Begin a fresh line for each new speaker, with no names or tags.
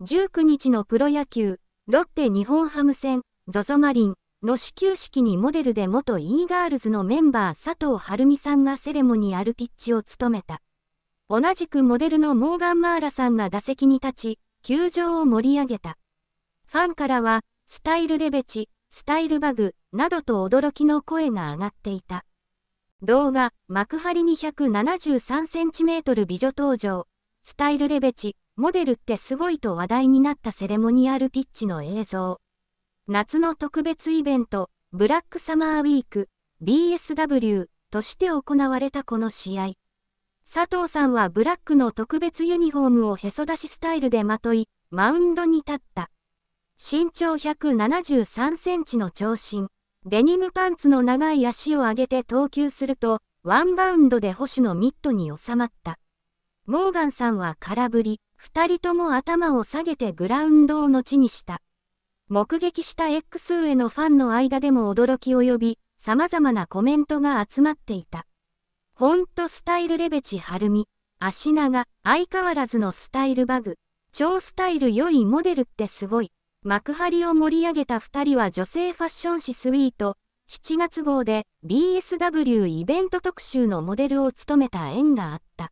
19日のプロ野球、ロッテ日本ハム戦、ZOZO マリンの始球式にモデルで元 e ガールズのメンバー佐藤晴美さんがセレモニーあるピッチを務めた。同じくモデルのモーガン・マーラさんが打席に立ち、球場を盛り上げた。ファンからは、スタイルレベチ、スタイルバグ、などと驚きの声が上がっていた。動画、幕張に173センチメートル美女登場。スタイルレベチ、モデルってすごいと話題になったセレモニアルピッチの映像。夏の特別イベント、ブラックサマーウィーク、BSW として行われたこの試合。佐藤さんはブラックの特別ユニフォームをへそ出しスタイルでまとい、マウンドに立った。身長173センチの長身、デニムパンツの長い足を上げて投球すると、ワンバウンドで保守のミットに収まった。モーガンさんは空振り、二人とも頭を下げてグラウンドを後にした。目撃した X へのファンの間でも驚き及び、様々なコメントが集まっていた。ほんとスタイルレベチはるみ、足長、相変わらずのスタイルバグ、超スタイル良いモデルってすごい。幕張を盛り上げた2人は女性ファッション誌スイート、7月号で BSW イベント特集のモデルを務めた縁があった。